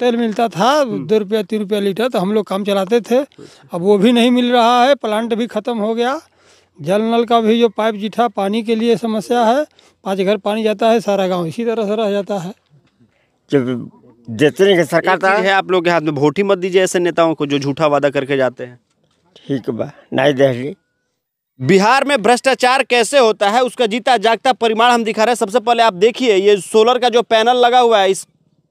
तेल मिलता था हम्म। दो रुपया तीन रुपया लीटर तो हम लोग काम चलाते थे अब वो भी नहीं मिल रहा है प्लांट भी ख़त्म हो गया जल नल का भी जो पाइप जीठा पानी के लिए समस्या है पाँच घर पानी जाता है सारा गांव इसी तरह से रह जाता है जब जितने के सरकार है आप लोग के हाथ में वोट ही मत दीजिए ऐसे नेताओं को जो झूठा वादा करके जाते हैं ठीक बा नहीं दहली बिहार में भ्रष्टाचार कैसे होता है उसका जीता जागता परिमाण हम दिखा रहे हैं सबसे पहले आप देखिए ये सोलर का जो पैनल लगा हुआ है इस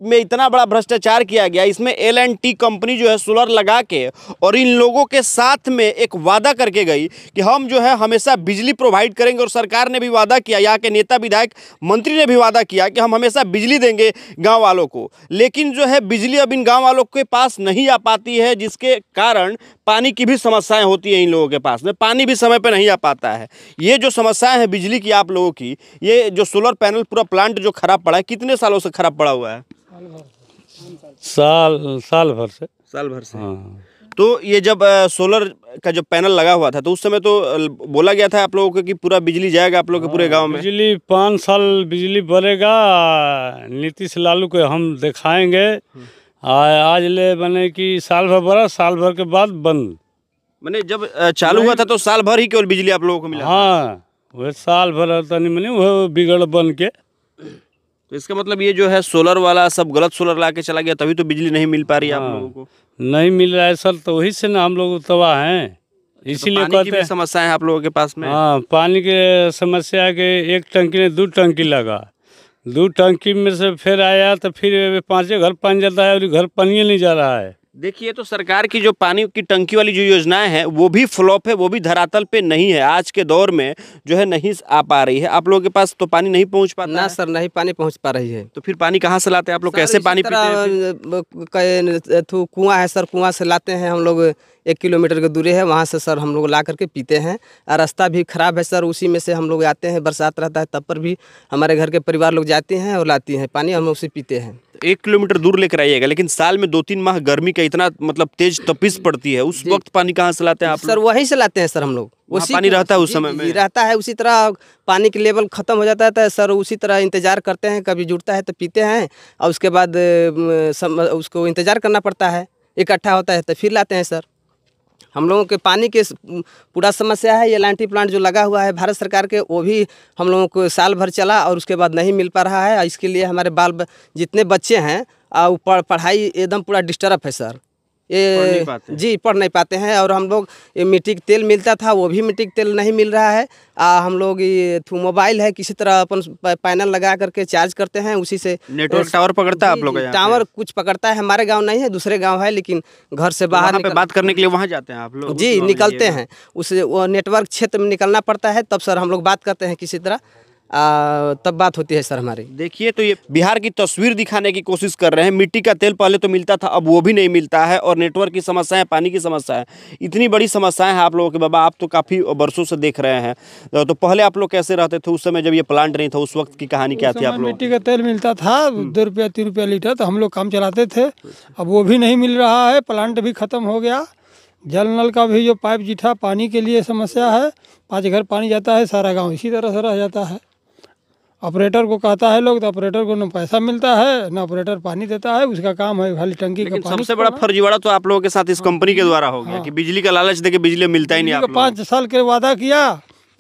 में इतना बड़ा भ्रष्टाचार किया गया इसमें एल एंड टी कंपनी जो है सोलर लगा के और इन लोगों के साथ में एक वादा करके गई कि हम जो है हमेशा बिजली प्रोवाइड करेंगे और सरकार ने भी वादा किया यहाँ के नेता विधायक मंत्री ने भी वादा किया कि हम हमेशा बिजली देंगे गाँव वालों को लेकिन जो है बिजली अब इन गाँव वालों के पास नहीं आ पाती है जिसके कारण पानी की भी समस्याएं होती हैं इन लोगों के पास में पानी भी समय पर नहीं आ पाता है ये जो समस्याएं हैं बिजली की आप लोगों की ये जो सोलर पैनल पूरा प्लांट जो खराब पड़ा है कितने सालों से खराब पड़ा हुआ है साल साल भर से साल भर से हाँ तो ये जब सोलर का जब पैनल लगा हुआ था तो उस समय तो बोला गया था आप लोगों को कि पूरा बिजली जाएगा आप लोगों के पूरे हाँ, गांव में बिजली पाँच साल बिजली बढ़ेगा नीतीश लालू को हम दिखाएंगे हाँ। आज ले बने कि साल भर बड़ा साल भर के बाद बंद मैंने जब चालू हुआ था तो साल भर ही केवल बिजली आप लोगों को मिला हाँ वह साल भर होता मैंने वह बिगड़ बन के तो इसका मतलब ये जो है सोलर वाला सब गलत सोलर ला के चला गया तभी तो बिजली नहीं मिल पा रही है हाँ, आप लोगों को नहीं मिल रहा है सर तो वही से ना हम लोग तबाह हैं अच्छा, तो इसीलिए तो कहते हैं समस्या है आप लोगों के पास में हाँ पानी के समस्या के एक टंकी ने दो टंकी लगा दो टंकी में से फिर आया तो फिर पाँचे घर पानी जाता है और घर पानी नहीं जा रहा है देखिए तो सरकार की जो पानी की टंकी वाली जो योजनाएं हैं वो भी फ्लॉप है वो भी धरातल पे नहीं है आज के दौर में जो है नहीं आ पा रही है आप लोगों के पास तो पानी नहीं पहुंच पाता ना सर नहीं पानी पहुंच पा रही है तो फिर पानी कहाँ से लाते हैं आप लोग कैसे पानी कुआं है सर कुआं से लाते हैं हम लोग एक किलोमीटर की दूरी है वहाँ से सर हम लोग ला करके पीते हैं और रास्ता भी ख़राब है सर उसी में से हम लोग आते हैं बरसात रहता है तब पर भी हमारे घर के परिवार लोग जाते हैं और लाती हैं पानी हम लोग उसे पीते हैं एक किलोमीटर दूर लेकर आइएगा लेकिन साल में दो तीन माह गर्मी का इतना मतलब तेज तपिस पड़ती है उस वक्त पानी कहाँ से लाते हैं आप सर वहीं से लाते हैं सर हम लोग उसी पानी रहता है उस समय में रहता है उसी तरह पानी के लेवल ख़त्म हो जाता है तो सर उसी तरह इंतज़ार करते हैं कभी जुड़ता है तो पीते हैं और उसके बाद उसको इंतज़ार करना पड़ता है इकट्ठा होता है तो फिर लाते हैं सर हम लोगों के पानी के पूरा समस्या है ये लाइनटी प्लांट जो लगा हुआ है भारत सरकार के वो भी हम लोगों को साल भर चला और उसके बाद नहीं मिल पा रहा है इसके लिए हमारे बाल जितने बच्चे हैं और पढ़ाई एकदम पूरा डिस्टर्ब है सर ये पढ़ जी पढ़ नहीं पाते हैं और हम लोग ये मिट्टी तेल मिलता था वो भी मिट्टी तेल नहीं मिल रहा है आ, हम लोग ये थ्रू मोबाइल है किसी तरह अपन पैनल लगा करके चार्ज करते हैं उसी से नेटवर्क टावर पकड़ता है आप लोग टावर कुछ पकड़ता है हमारे गांव नहीं है दूसरे गांव है लेकिन घर से तो बाहर पे बात करने के लिए वहाँ जाते हैं आप लोग जी निकलते हैं उस नेटवर्क क्षेत्र में निकलना पड़ता है तब सर हम लोग बात करते हैं किसी तरह आ, तब बात होती है सर हमारी देखिए तो ये बिहार की तस्वीर दिखाने की कोशिश कर रहे हैं मिट्टी का तेल पहले तो मिलता था अब वो भी नहीं मिलता है और नेटवर्क की समस्याएं पानी की समस्या है इतनी बड़ी समस्याएं हैं आप लोगों के बाबा आप तो काफ़ी वर्षों से देख रहे हैं तो पहले आप लोग कैसे रहते थे उस समय जब ये प्लांट नहीं था उस वक्त की कहानी क्या थी आप लोग मिट्टी का तेल मिलता था हम्म। दो रुपया तीन रुपया लीटर तो हम लोग काम चलाते थे अब वो भी नहीं मिल रहा है प्लांट भी ख़त्म हो गया जल नल का भी जो पाइप जीठा पानी के लिए समस्या है पाँच घर पानी जाता है सारा गांव इसी तरह से रह जाता है ऑपरेटर को कहता है लोग तो ऑपरेटर को ना पैसा मिलता है ना ऑपरेटर पानी देता है उसका काम है खाली टंकी का पानी सबसे बड़ा फर्जीवाड़ा तो आप लोगों के साथ इस हाँ। कंपनी के द्वारा हो गया कि हाँ। बिजली का लालच देके बिजली मिलता ही नहीं पाँच साल के वादा किया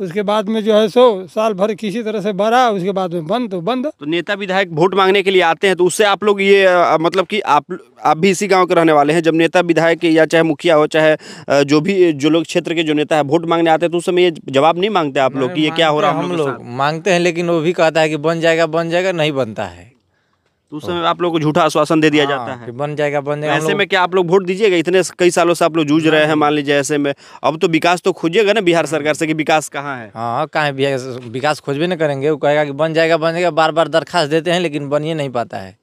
उसके बाद में जो है सो साल भर किसी तरह से भरा उसके बाद में बंद तो बंद तो नेता विधायक वोट मांगने के लिए आते हैं तो उससे आप लोग ये आ, मतलब कि आप आप भी इसी गांव के रहने वाले हैं जब नेता विधायक या चाहे मुखिया हो चाहे जो भी जो लोग क्षेत्र के जो नेता है वोट मांगने आते हैं तो उस समय ये जवाब नहीं मांगते आप लोग की ये क्या हो रहा है हम लोग मांगते हैं लेकिन वो भी कहता है कि बन जाएगा बन जाएगा नहीं बनता है तो उस समय आप लोग को झूठा आश्वासन दे दिया जाता हाँ, है बन जाएगा बन जाएगा ऐसे में क्या आप लोग वोट दीजिएगा इतने कई सालों से आप लोग जूझ रहे हैं मान लीजिए ऐसे में अब तो विकास तो खोजिएगा ना बिहार हाँ। सरकार से कि विकास कहाँ है हाँ कहाँ है विकास खोजबे ना करेंगे वो कहेगा कि बन जाएगा बन जाएगा बार बार दरखास्त देते हैं लेकिन बन ही नहीं पाता है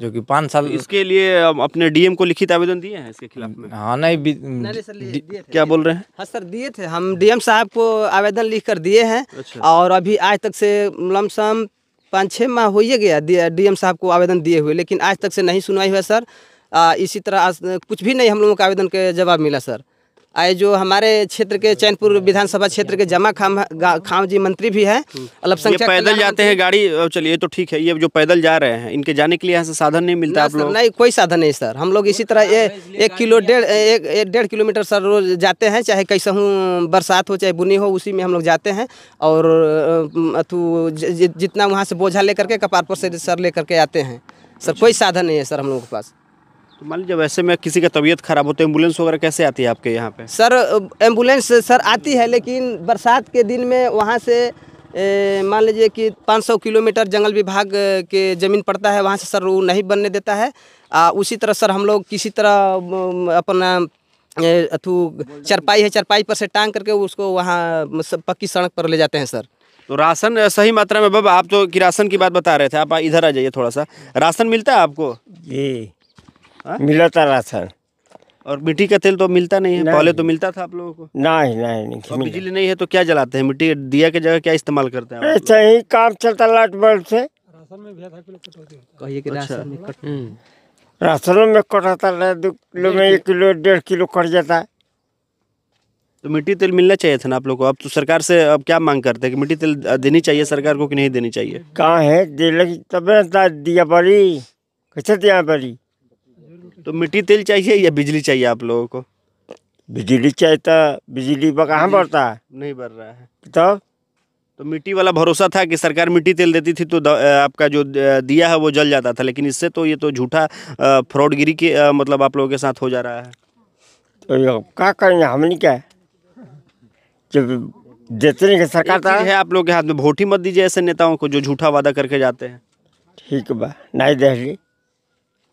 जो कि पाँच साल तो इसके लिए अपने डीएम को लिखित आवेदन दिए हैं इसके खिलाफ हाँ नहीं, नहीं सर दिये क्या बोल रहे हैं हाँ सर दिए थे हम डीएम साहब को आवेदन लिख कर दिए हैं अच्छा। और अभी आज तक से लमसम पाँच छः माह हो ही गया डी एम साहब को आवेदन दिए हुए लेकिन आज तक से नहीं सुनवाई हुआ सर इसी तरह आज कुछ भी नहीं हम लोगों का आवेदन के जवाब मिला सर आए जो हमारे क्षेत्र के चैनपुर हम्म। विधानसभा क्षेत्र के जमा खाम खाम जी मंत्री भी हैं हम्म। अल्पसंख्यक पैदल जाते हैं गाड़ी चलिए तो ठीक है ये जो पैदल जा रहे हैं इनके जाने के लिए यहाँ से साधन नहीं मिलता आप लोग नहीं कोई साधन नहीं सर हम लोग इसी तरह ए, एक किलो डेढ़ एक डेढ़ किलोमीटर सर रोज जाते हैं चाहे कैसे हूँ बरसात हो चाहे बुनी हो उसी में हम लोग जाते हैं और जितना वहाँ से बोझा लेकर के कपार पर से सर लेकर के आते हैं सर अच्छा। कोई साधन नहीं है सर हम लोगों के पास तो मान लीजिए वैसे में किसी का तबीयत खराब हो तो एम्बुलेंस वगैरह कैसे आती है आपके यहाँ पे सर एम्बुलेंस सर आती है लेकिन बरसात के दिन में वहाँ से मान लीजिए कि 500 किलोमीटर जंगल विभाग के ज़मीन पड़ता है वहाँ से सर वो नहीं बनने देता है आ, उसी तरह सर हम लोग किसी तरह अपना अथू चरपाई है चरपाई पर से टांग करके उसको वहाँ पक्की सड़क पर ले जाते हैं सर तो राशन सही मात्रा में बाबा आप तो कि राशन की बात बता रहे थे आप इधर आ जाइए थोड़ा सा राशन मिलता है आपको जी हाँ? मिलता रहा था और मिट्टी का तेल तो मिलता नहीं है नहीं। पहले तो मिलता था आप लोगों को नहीं नहीं नहीं बिजली नहीं है तो क्या जलाते हैं मिट्टी दिया के जगह क्या इस्तेमाल करते हैं अच्छा ही काम चलता लाइट बल्ब से अच्छा। राशन में हम्म। कटाता है दो किलो में एक किलो डेढ़ किलो कट जाता है तो मिट्टी तेल मिलना चाहिए था ना आप लोग को अब तो सरकार से अब क्या मांग करते हैं कि मिट्टी तेल देनी चाहिए सरकार को कि नहीं देनी चाहिए कहाँ है दे लगी तब दिया बड़ी कैसे दिया बड़ी तो मिट्टी तेल चाहिए या बिजली चाहिए आप लोगों को बिजली तो बिजली पर कहाँ बढ़ता है नहीं बढ़ रहा है तब तो मिट्टी वाला भरोसा था कि सरकार मिट्टी तेल देती थी तो आपका जो दिया है वो जल जाता था लेकिन इससे तो ये तो झूठा फ्रॉडगिरी के मतलब आप लोगों के साथ हो जा रहा है तो क्या करेंगे नहीं क्या जब देते नहीं सरकार है आप लोग के हाथ में वोट ही मत दीजिए ऐसे नेताओं को जो झूठा वादा करके जाते हैं ठीक बा नहीं दे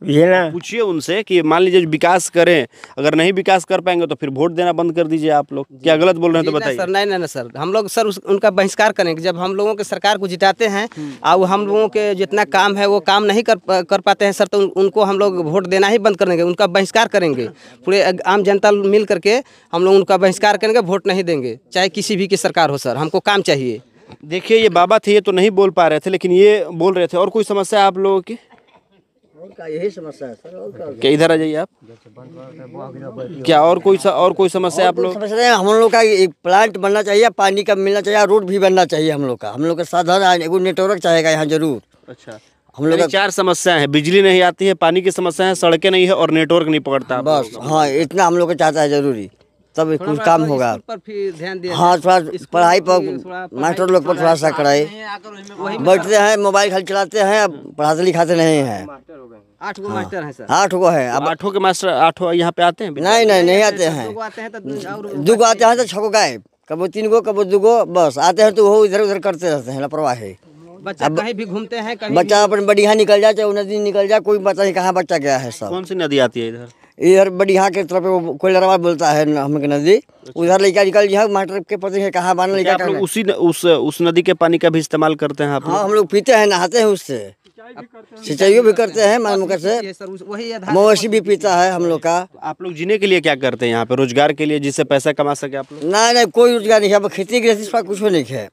ये ना पूछिए उनसे कि मान लीजिए विकास करें अगर नहीं विकास कर पाएंगे तो फिर वोट देना बंद कर दीजिए आप लोग क्या गलत बोल रहे हैं तो बताइए सर नहीं नहीं सर हम लोग सर उस, उनका बहिष्कार करेंगे जब हम लोगों के सरकार को जिताते हैं हम्म। और हम लोगों के जितना काम है वो काम नहीं कर कर पाते हैं सर तो उनको हम लोग वोट देना ही बंद करेंगे उनका बहिष्कार करेंगे पूरे आम जनता मिल करके हम लोग उनका बहिष्कार करेंगे वोट नहीं देंगे चाहे किसी भी की सरकार हो सर हमको काम चाहिए देखिए ये बाबा थे ये तो नहीं बोल पा रहे थे लेकिन ये बोल रहे थे और कोई समस्या आप लोगों की का यही समस्या है सर और क्या इधर आ जाइए आप क्या और कोई सा, और कोई समस्या आप लोग समस्या हम लोग का एक प्लांट बनना चाहिए पानी का मिलना चाहिए रोड भी बनना चाहिए हम लोग का हम लोग का साधन नेटवर्क चाहेगा यहाँ जरूर अच्छा हम लोग चार समस्या है बिजली नहीं आती है पानी की समस्या है सड़कें नहीं है और नेटवर्क नहीं पकड़ता बस हाँ इतना हम लोग का चाहता है जरूरी तब कुछ काम तो होगा हाँ थोड़ा पढ़ाई पर मास्टर लोग पर तो थोड़ा सा कराए बैठते हैं मोबाइल खाली चलाते हैं अब हाँ। पढ़ाते लिखाते नहीं हैं आठ गो हाँ। मास्टर हैं सर आठ गो है अब आठों के मास्टर आठों यहाँ पे आते हैं नहीं नहीं नहीं आते हैं दो गो आते हैं तो छो गए कबो तीन गो कबो दो गो बस आते हैं तो वो इधर उधर करते रहते हैं लापरवाही बच्चा अब कहीं भी घूमते हैं कहीं बच्चा अपन बढ़िया निकल जाए चाहे नदी निकल जाए कोई पता नहीं कहाँ बच्चा गया है सब कौन सी नदी आती है इधर इधर यहाँ के तरफ वो कोयलरवा बोलता है हम के नदी अच्छा। उधर लेकर निकल जी हाँ, मास्टर के पति है कहाँ बाना तो लेकर उसी न, उस उस नदी के पानी का भी इस्तेमाल करते हैं आप हाँ हम लोग पीते हैं नहाते हैं उससे सिंचाई भी करते हैं मालमुकर से मवेशी भी पीता है हम लोग का तो आप लोग जीने के लिए क्या करते हैं यहाँ पे रोजगार के लिए जिससे पैसा कमा सके आप लोग नहीं नहीं कोई रोजगार नहीं है खेती गृहस्थी कुछ नहीं है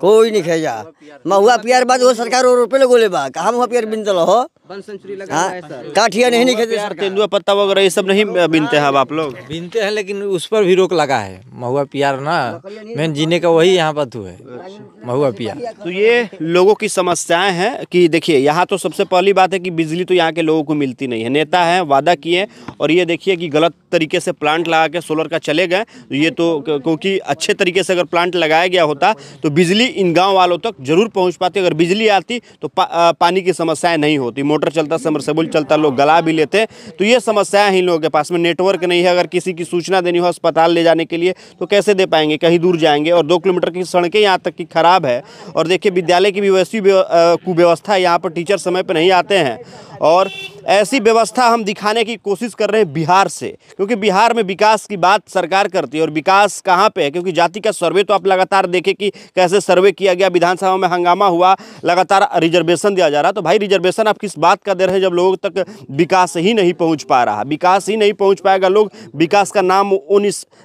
कोई नहीं है जा महुआ पियार बाद वो सरकार और रुपये गोले बा कहा महुआ पियार बिंदल हो वन सेंचुरी लगा हाँ। काठिया नहीं निकलते तेंदुआ पत्ता वगैरह ये सब नहीं बीनते हैं आप लोग बीनते हैं लेकिन उस पर भी रोक लगा है महुआ पियार ना मेन जीने का वही यहाँ पर है महुआ पियार तो ये लोगों की समस्याएं हैं कि देखिए यहाँ तो सबसे पहली बात है कि बिजली तो यहाँ के लोगों को मिलती नहीं है नेता है वादा किए और ये देखिए कि गलत तरीके से प्लांट लगा के सोलर का चले गए तो ये तो क्योंकि अच्छे तरीके से अगर प्लांट लगाया गया होता तो बिजली इन गाँव वालों तक जरूर पहुँच पाती अगर बिजली आती तो पानी की समस्याएँ नहीं होती मोटर चलता समरसेबुल चलता लोग गला भी लेते तो ये समस्याएँ हैं इन लोगों के पास में नेटवर्क नहीं है अगर किसी की सूचना देनी हो अस्पताल ले जाने के लिए तो कैसे दे पाएंगे कहीं दूर जाएंगे और दो किलोमीटर की सड़कें यहाँ तक की ख़राब है और देखिए विद्यालय की भी वैसी कुव्यवस्था यहाँ पर टीचर समय पर नहीं आते हैं और ऐसी व्यवस्था हम दिखाने की कोशिश कर रहे हैं बिहार से क्योंकि बिहार में विकास की बात सरकार करती है और विकास कहाँ पे है क्योंकि जाति का सर्वे तो आप लगातार देखें कि कैसे सर्वे किया गया विधानसभा में हंगामा हुआ लगातार रिजर्वेशन दिया जा रहा तो भाई रिजर्वेशन आप किस बात का दे रहे हैं जब लोगों तक विकास ही नहीं पहुँच पा रहा विकास ही नहीं पहुँच पाएगा लोग विकास का नाम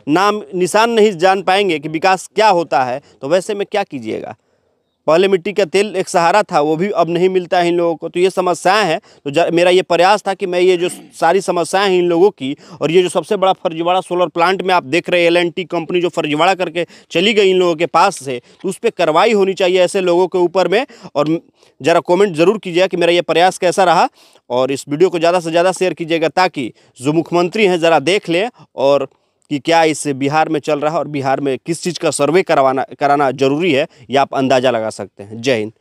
नाम निशान नहीं जान पाएंगे कि विकास क्या होता है तो वैसे में क्या कीजिएगा पहले मिट्टी का तेल एक सहारा था वो भी अब नहीं मिलता है इन लोगों को तो ये समस्याएं हैं तो मेरा ये प्रयास था कि मैं ये जो सारी समस्याएं हैं इन लोगों की और ये जो सबसे बड़ा फर्जीवाड़ा सोलर प्लांट में आप देख रहे हैं एल कंपनी जो फर्जीवाड़ा करके चली गई इन लोगों के पास से तो उस पर कार्रवाई होनी चाहिए ऐसे लोगों के ऊपर में और ज़रा कॉमेंट ज़रूर कीजिएगा कि मेरा ये प्रयास कैसा रहा और इस वीडियो को ज़्यादा से ज़्यादा शेयर कीजिएगा ताकि जो मुख्यमंत्री हैं ज़रा देख लें और कि क्या इस बिहार में चल रहा है और बिहार में किस चीज़ का सर्वे करवाना कराना जरूरी है यह आप अंदाज़ा लगा सकते हैं जय हिंद